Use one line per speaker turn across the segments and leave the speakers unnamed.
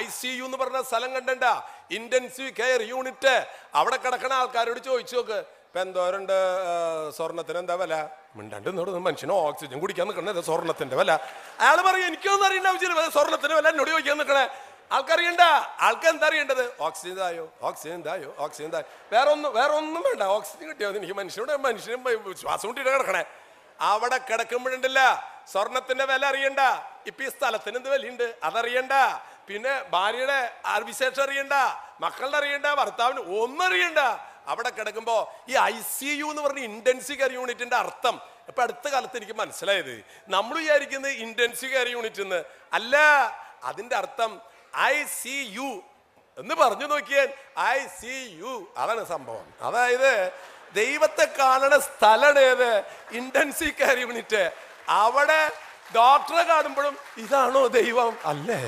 I C U എന്ന് പറഞ്ഞ സ്ഥലം കണ്ടണ്ട ഇന്റൻസീവ് കെയർ യൂണിറ്റ് അവിടെ കിടക്കണ ആൾക്കാരോട് ചോദിച്ചു നോക്ക് ഇപ്പൊ എന്തോരുണ്ട് സ്വർണത്തിന് എന്താ വില മിണ്ടണ്ട് എന്നോട് ഓക്സിജൻ കുടിക്കാൻ നിൽക്കണേ സ്വർണത്തിന്റെ വില അയാൾ പറയും എനിക്കൊന്നും അറിയണ്ട ആവശ്യമില്ല സ്വർണത്തിന്റെ വില എന്നോട് ചോദിക്കാൻ നിൽക്കണേ ആൾക്കറിയണ്ട ആൾക്ക് എന്താ അറിയേണ്ടത് ഓക്സിജൻ തായോ ഓക്സിജൻ തായോ ഓക്സിജൻ തായോ വേറെ ഒന്നും വേറെ ഒന്നും വേണ്ട ഓക്സിജൻ കിട്ടിയത് എനിക്ക് മനുഷ്യനോട് മനുഷ്യനും ശ്വാസം കൊണ്ടിട്ട് കിടക്കണേ അവിടെ കിടക്കുമ്പോഴുണ്ടല്ല സ്വർണത്തിന്റെ വില അറിയണ്ട ഇപ്പൊ ഈ സ്ഥലത്തിന് എന്ത് വിലയുണ്ട് അതറിയണ്ട പിന്നെ ഭാര്യയുടെ വിശേഷം അറിയണ്ട മക്കളുടെ അറിയണ്ട ഭർത്താവിന് ഒന്നറിയണ്ട അവിടെ കിടക്കുമ്പോൾ ഈ ഐ സി യു എന്ന് പറഞ്ഞ ഇൻറ്റൻസീവ് കെയർ യൂണിറ്റിന്റെ അർത്ഥം ഇപ്പൊ അടുത്ത കാലത്ത് എനിക്ക് മനസ്സിലായത് നമ്മൾ വിചാരിക്കുന്നത് ഇൻറ്റൻസീവ് കെയർ യൂണിറ്റ് എന്ന് അല്ല അതിന്റെ അർത്ഥം ഐ സി യു എന്ന് പറഞ്ഞു നോക്കിയാൽ ഐ സി യു അതാണ് സംഭവം അതായത് ദൈവത്തെ കാണണ സ്ഥലം ഏത് ഇൻറ്റൻസീവ് കെയർ യൂണിറ്റ് അവിടെ ഡോക്ടറെ കാണുമ്പോഴും ഇതാണോ ദൈവം അല്ലേ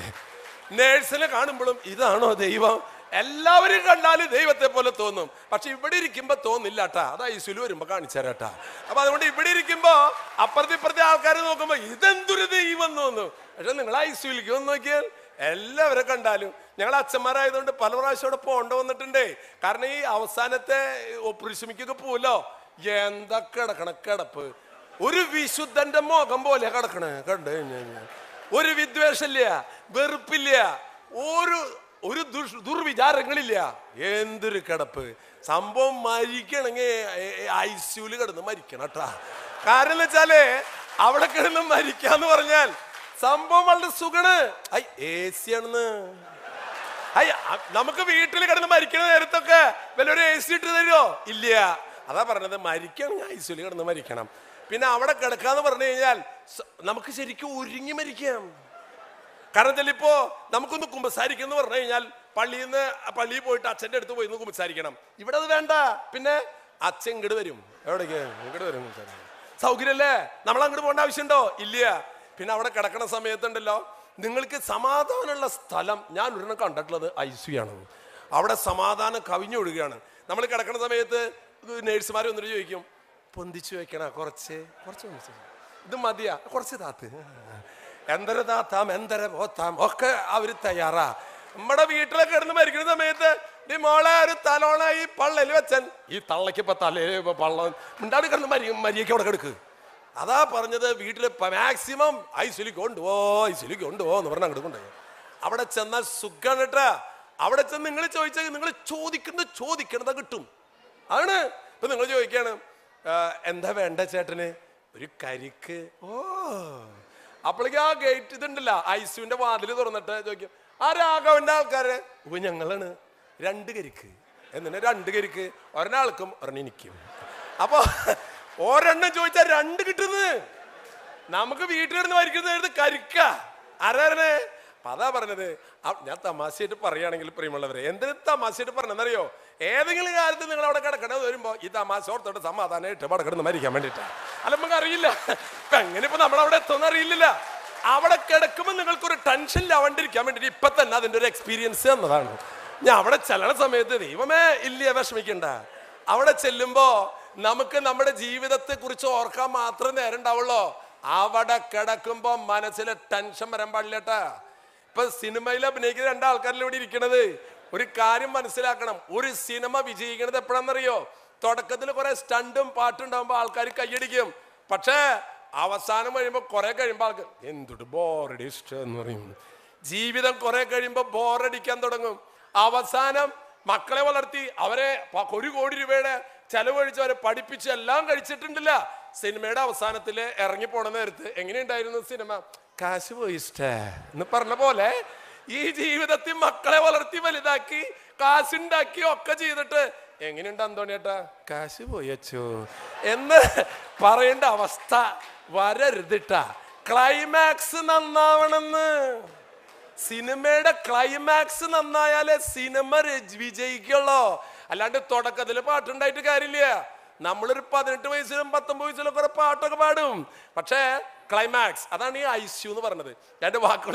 നേഴ്സിനെ കാണുമ്പോഴും ഇതാണോ ദൈവം എല്ലാവരും കണ്ടാൽ ദൈവത്തെ പോലെ തോന്നും പക്ഷെ ഇവിടെ ഇരിക്കുമ്പോൾ തോന്നില്ല കേട്ടാ അതാ ഈ സുലു വരുമ്പോ കാണിച്ചു അപ്പൊ അതുകൊണ്ട് ഇവിടെ ഇരിക്കുമ്പോൾ അപ്പുറത്തെ ഇപ്പുറത്തെ ആൾക്കാർ നോക്കുമ്പോൾ ഇതെന്തൊരു ദൈവം തോന്നും പക്ഷെ നിങ്ങൾ ആ ഇസുലിക്ക് ഒന്ന് നോക്കിയാൽ എല്ലാവരെ കണ്ടാലും ഞങ്ങൾ അച്ഛന്മാരായതുകൊണ്ട് പല പ്രാവശ്യം അവിടെ പോണ്ട വന്നിട്ടുണ്ട് കാരണം ഈ അവസാനത്തെ ഒപ്പുരിശ്രമിക്കൊക്കെ പോവല്ലോ എന്തൊക്കെ കിടക്കണ കിടപ്പ് ഒരു വിശുദ്ധന്റെ മോഖം പോലെ കിടക്കണേ കണ്ടേ ഒരു വിദ്വേഷമില്ല വെറുപ്പില്ല ഒരു ഒരു ദുർവിചാരങ്ങളില്ല എന്തൊരു കിടപ്പ് സംഭവം മരിക്കണെങ്കിൽ ഐ സിയുല് കിടന്ന് മരിക്കണം കേട്ടാ കാരണം വെച്ചാല് അവിടെ കിടന്ന് മരിക്കാന്ന് പറഞ്ഞാൽ സംഭവം വളരെ സുഖണ് ഐ എ സി ആണെന്ന് ഐ നമുക്ക് വീട്ടിൽ കിടന്ന് മരിക്കണ നേരത്തൊക്കെ വല്ലൊരു എ സി ഇട്ട് തരുമോ ഇല്ല അതാ പറഞ്ഞത് മരിക്കണമെങ്കിൽ ഐ സിയുല് കിടന്ന് മരിക്കണം പിന്നെ അവിടെ കിടക്കാന്ന് പറഞ്ഞു കഴിഞ്ഞാൽ നമുക്ക് ശരിക്കും ഒരുങ്ങി മരിക്കാം കാരണം ചിലപ്പോ നമുക്കൊന്ന് കുമ്പസാരിക്കുന്നു പറഞ്ഞു കഴിഞ്ഞാൽ പള്ളിയിൽ നിന്ന് പള്ളിയിൽ പോയിട്ട് അച്ഛന്റെ അടുത്ത് പോയി കുമ്പസാരിക്കണം ഇവിടെ അത് വേണ്ട പിന്നെ അച്ഛൻ ഇങ്ങോട്ട് വരും എവിടേക്ക് ഇങ്ങോട്ട് വരും സൗകര്യല്ലേ നമ്മൾ അങ്ങോട്ട് പോകേണ്ട ആവശ്യമുണ്ടോ ഇല്ല പിന്നെ അവിടെ കിടക്കണ സമയത്തുണ്ടല്ലോ നിങ്ങൾക്ക് സമാധാനമുള്ള സ്ഥലം ഞാൻ ഉടനെ കണ്ടിട്ടുള്ളത് ഐ ആണ് അവിടെ സമാധാനം കവിഞ്ഞൊഴുകയാണ് നമ്മൾ കിടക്കുന്ന സമയത്ത് നേഴ്സുമാരെ ഒന്നിട്ട് ചോദിക്കും പൊന്തിച്ചു വെക്കണ കുറച്ച് കുറച്ച് പൊന്തിച്ചു ഇത് മതിയാ കുറച്ച് താത്ത് എന്തര താത്താം എന്തര പോത്താം ഒക്കെ അവർ തയ്യാറാ നമ്മുടെ വീട്ടിലൊക്കെ കിടന്ന് മരിക്കുന്ന സമയത്ത് ഈ മോളെ ഒരു തലോണ ഈ പള്ളയിൽ വെച്ചൻ ഈ തള്ളയ്ക്ക് ഇപ്പൊ പള്ളം ഉണ്ടാടി കിടന്ന് മരി മരിയൊക്കെ അവിടെ കിടക്ക് അതാ പറഞ്ഞത് വീട്ടിൽ മാക്സിമം ഐസുലിക്ക് കൊണ്ടുപോ ഐസുലിക്ക് കൊണ്ടുപോ എന്ന് പറഞ്ഞാൽ അങ്ങോട്ട് കൊണ്ടുപോയി അവിടെ ചെന്നാൽ സുഖം കേട്ടാ അവിടെ ചെന്ന് നിങ്ങൾ ചോദിച്ചാൽ നിങ്ങൾ ചോദിക്കുന്നത് ചോദിക്കണത കിട്ടും ആണ് ഇപ്പൊ നിങ്ങൾ ചോദിക്കുകയാണ് എന്താ വേണ്ട ചേട്ടന് ഒരു കരിക്ക് ഓ അപ്പോഴേക്ക് ആ ഗേറ്റ് ഇതുണ്ടല്ല ഐസുവിന്റെ വാതിൽ തുറന്നിട്ട് ചോദിക്കും ആ രാഘവന്റെ ആൾക്കാര് ഇപ്പൊ ഞങ്ങളാണ് രണ്ട് കരിക്ക് എന്നിട്ട് രണ്ട് കരിക്ക് ഒരെണ്ണാൾക്കും ഒരെണ്ണം അപ്പൊ ഒരെണ്ണം ചോദിച്ചാൽ രണ്ട് കിട്ടുന്നത് നമുക്ക് വീട്ടിലിരുന്ന് വരിക്കുന്നത് കരിക്ക ആരാരണേ അപ്പൊ അതാ പറഞ്ഞത് ഞാൻ തമാശയായിട്ട് പറയുകയാണെങ്കിൽ പ്രിയമുള്ളവരെ എന്തിനു തമാശയായിട്ട് പറഞ്ഞെന്നറിയോ ഏതെങ്കിലും കാര്യത്തിൽ നിങ്ങൾ അവിടെ കിടക്കണത് വരുമ്പോൾ ഈ തമാശ ഓർത്തോട്ട് സമാധാനമായിട്ട് അവിടെ കിടന്ന് മരിക്കാൻ വേണ്ടിയിട്ടാണ് അല്ല നമുക്ക് അറിയില്ല ഇപ്പൊ എങ്ങനെ ഇപ്പൊ നമ്മളവിടെ എത്തുമെന്ന് അറിയില്ല അവിടെ കിടക്കുമ്പോൾ നിങ്ങൾക്കൊരു ടെൻഷൻ ലാവണ്ടിരിക്കാൻ വേണ്ടിയിട്ട് ഇപ്പൊ തന്നെ അതിന്റെ ഒരു എക്സ്പീരിയൻസ് എന്നതാണ് ഞാൻ അവിടെ ചെല്ലണ സമയത്ത് ദൈവമേ ഇല്ല വിഷമിക്കണ്ട അവിടെ ചെല്ലുമ്പോൾ നമുക്ക് നമ്മുടെ ജീവിതത്തെ കുറിച്ച് ഓർക്കാൻ മാത്രം നേരം ഉണ്ടാവുള്ളൂ അവിടെ കിടക്കുമ്പോൾ മനസ്സിലെ ടെൻഷൻ വരാൻ പാടില്ലേട്ടാ ഇപ്പൊ സിനിമയിൽ അഭിനയിക്കുന്ന രണ്ടാൾക്കാരിൽ ഇവിടെ ഇരിക്കണത് ഒരു കാര്യം മനസ്സിലാക്കണം ഒരു സിനിമ വിജയിക്കണത് എപ്പോഴാണെന്നറിയോ തുടക്കത്തിൽ കുറെ സ്റ്റണ്ടും പാട്ടും ഉണ്ടാകുമ്പോൾ ആൾക്കാർ കൈയടിക്കും പക്ഷേ അവസാനം കഴിയുമ്പോൾ കുറെ കഴിയുമ്പോൾ ആൾക്ക് എന്തുട്ട് ബോറടി ഇഷ്ടം എന്ന് പറയുന്നത് ജീവിതം കുറെ കഴിയുമ്പോൾ ബോറടിക്കാൻ തുടങ്ങും അവസാനം മക്കളെ വളർത്തി അവരെ ഒരു കോടി രൂപയുടെ ചെലവഴിച്ച് അവരെ പഠിപ്പിച്ച് എല്ലാം കഴിച്ചിട്ടുണ്ടല്ല സിനിമയുടെ അവസാനത്തിൽ ഇറങ്ങി പോണ നേരത്ത് എങ്ങനെയുണ്ടായിരുന്നു സിനിമ കാശ് പോയിഷ്ടേ എന്ന് പറഞ്ഞ പോലെ ഈ ജീവിതത്തിൽ മക്കളെ വളർത്തി വലുതാക്കി കാശുണ്ടാക്കി ഒക്കെ ചെയ്തിട്ട് എങ്ങനെയുണ്ട് അന്തോണിയേട്ടാ കാശ് പോയച്ചു എന്ന് പറയേണ്ട അവസ്ഥ വരരുതിട്ട ക്ലൈമാക്സ് നന്നാവണമെന്ന് സിനിമയുടെ ക്ലൈമാക്സ് നന്നായാലേ സിനിമ വിജയിക്കുള്ളോ അല്ലാണ്ട് തുടക്കത്തിൽ പാട്ടുണ്ടായിട്ട് കാര്യമില്ല നമ്മളൊരു പതിനെട്ട് വയസ്സിലും പത്തൊമ്പത് വയസ്സിലും കുറെ പാട്ടൊക്കെ പാടും പക്ഷേ ക്ലൈമാക്സ് അതാണ് ഈ ഐ എന്ന് പറഞ്ഞത് എൻ്റെ വാക്കുകൾ